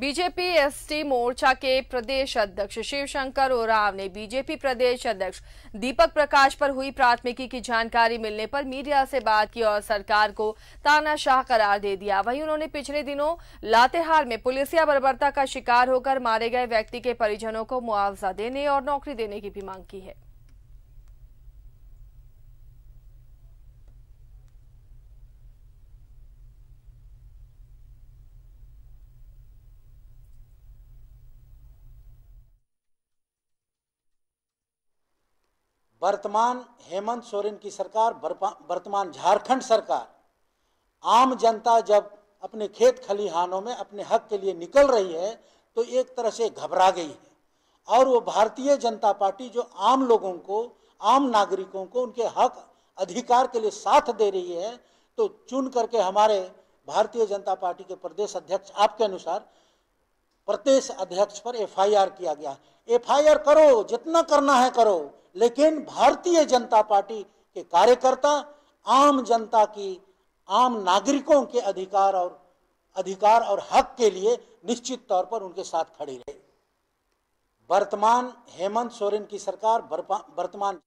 BJP ST मोर्चा के प्रदेश अध्यक्ष शिवशंकर ओराव ने बीजेपी प्रदेश अध्यक्ष दीपक प्रकाश पर हुई प्राथमिकी की जानकारी मिलने पर मीडिया से बात की और सरकार को तानाशाह करार दे दिया वहीं उन्होंने पिछले दिनों लातेहार में पुलिसिया बर्बरता का शिकार होकर मारे गए व्यक्ति के परिजनों को मुआवजा देने और नौकरी देने की भी मांग की है वर्तमान हेमंत सोरेन की सरकार वर्तमान झारखंड सरकार आम जनता जब अपने खेत खलिहानों में अपने हक के लिए निकल रही है तो एक तरह से घबरा गई है और वो भारतीय जनता पार्टी जो आम लोगों को आम नागरिकों को उनके हक अधिकार के लिए साथ दे रही है तो चुन करके हमारे भारतीय जनता पार्टी के प्रदेश अध्यक्ष आपके अनुसार प्रदेश अध्यक्ष पर एफआईआर किया गया एफआईआर करो जितना करना है करो लेकिन भारतीय जनता पार्टी के कार्यकर्ता आम जनता की आम नागरिकों के अधिकार और अधिकार और हक के लिए निश्चित तौर पर उनके साथ खड़ी रही वर्तमान हेमंत सोरेन की सरकार वर्तमान